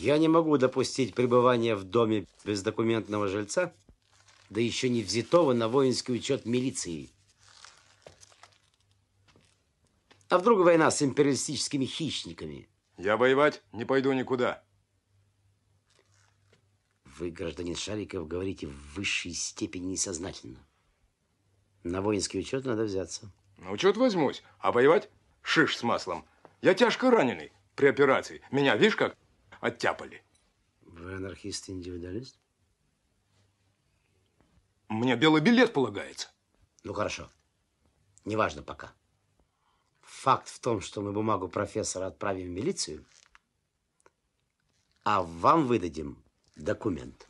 Я не могу допустить пребывания в доме бездокументного жильца, да еще не взятого на воинский учет милиции. А вдруг война с империалистическими хищниками? Я воевать не пойду никуда. Вы, гражданин Шариков, говорите в высшей степени несознательно. На воинский учет надо взяться. На учет возьмусь, а воевать шиш с маслом. Я тяжко раненый при операции. Меня, видишь как, оттяпали. Вы анархист-индивидуалист? Мне белый билет полагается. Ну, хорошо. Неважно пока. Факт в том, что мы бумагу профессора отправим в милицию, а вам выдадим документ.